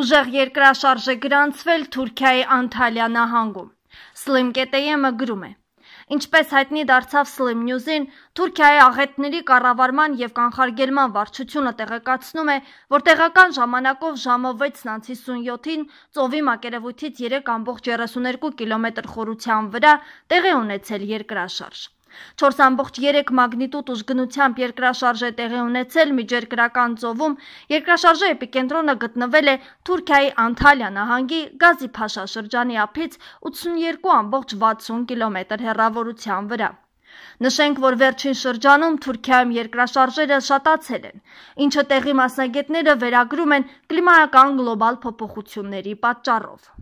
Ուժեղ երկրաշարժ է գրանցվել Թուրքիայի Անտալիա նահանգում։ Slim KTM-ը գրում է. Ինչպես հայտնի դարձավ Slim News-ին, Թուրքիայի աղետների կառավարման եւ կանխարգելման վարչությունը տեղեկացնում է, որ տեղական ժամանակով ժամով 6:57-ին ծովի մակերևույթից 3.32 կիլոմետր խորության վրա տեղի ունեցել երկրաշարժ։ 4.3 մագնիտուդ ուժգնությամբ երկրաշարժ է տեղի ունեցել միջերկրական ծովում, երկրաշարժի էպիկենտրոնը գտնվել է Թուրքիայի Անտալիա նահանգի Գազիփաշա շրջանի ափից 82.60 կիլոմետր հեռավորության վրա։ Նշենք, որ վերջին շրջանում Թուրքիայում երկրաշարժերը շատացել են, ինչը տեղի մասնագետները վերագրում են կլիմայական գլոբալ փոփոխությունների պատճառով։